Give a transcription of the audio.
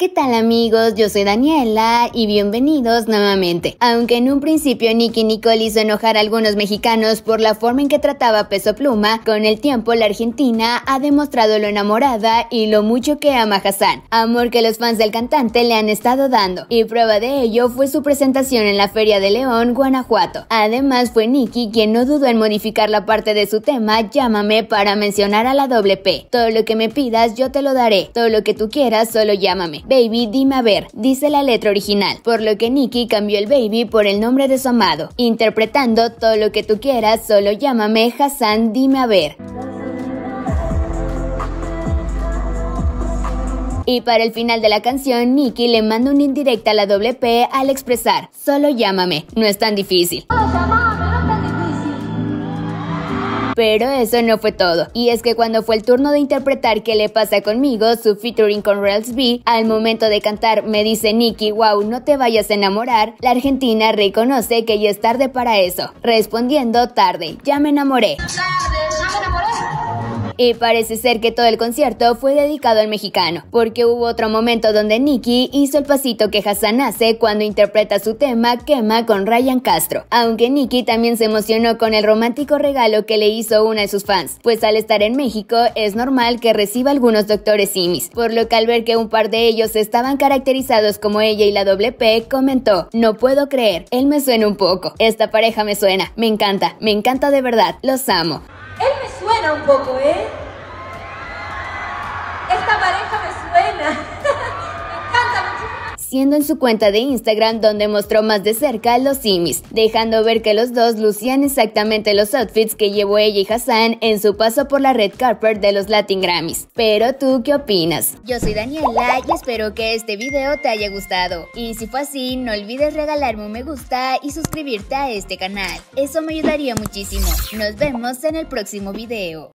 ¿Qué tal amigos? Yo soy Daniela y bienvenidos nuevamente. Aunque en un principio Nicky Nicole hizo enojar a algunos mexicanos por la forma en que trataba Peso Pluma, con el tiempo la Argentina ha demostrado lo enamorada y lo mucho que ama a Hassan, amor que los fans del cantante le han estado dando, y prueba de ello fue su presentación en la Feria de León, Guanajuato. Además fue Nicky quien no dudó en modificar la parte de su tema Llámame para mencionar a la doble P. Todo lo que me pidas yo te lo daré, todo lo que tú quieras solo llámame. Baby Dime a ver, dice la letra original, por lo que Nicky cambió el baby por el nombre de su amado, interpretando todo lo que tú quieras, solo llámame Hassan Dime a ver. Y para el final de la canción, Nicky le manda un indirecto a la WP al expresar, solo llámame, no es tan difícil. Pero eso no fue todo, y es que cuando fue el turno de interpretar ¿Qué le pasa conmigo?, su featuring con Rails B, al momento de cantar Me dice Nicky, wow, no te vayas a enamorar, la argentina reconoce que ya es tarde para eso, respondiendo tarde, ya me enamoré y parece ser que todo el concierto fue dedicado al mexicano, porque hubo otro momento donde Nicky hizo el pasito que Hassan hace cuando interpreta su tema Quema con Ryan Castro, aunque Nicky también se emocionó con el romántico regalo que le hizo una de sus fans, pues al estar en México es normal que reciba algunos doctores simis, por lo que al ver que un par de ellos estaban caracterizados como ella y la doble P, comentó, no puedo creer, él me suena un poco, esta pareja me suena, me encanta, me encanta de verdad, los amo. Él me suena un poco, ¿eh? siendo en su cuenta de Instagram donde mostró más de cerca los simis, dejando ver que los dos lucían exactamente los outfits que llevó ella y Hassan en su paso por la red carpet de los Latin Grammys. Pero tú, ¿qué opinas? Yo soy Daniela y espero que este video te haya gustado. Y si fue así, no olvides regalarme un me gusta y suscribirte a este canal. Eso me ayudaría muchísimo. Nos vemos en el próximo video.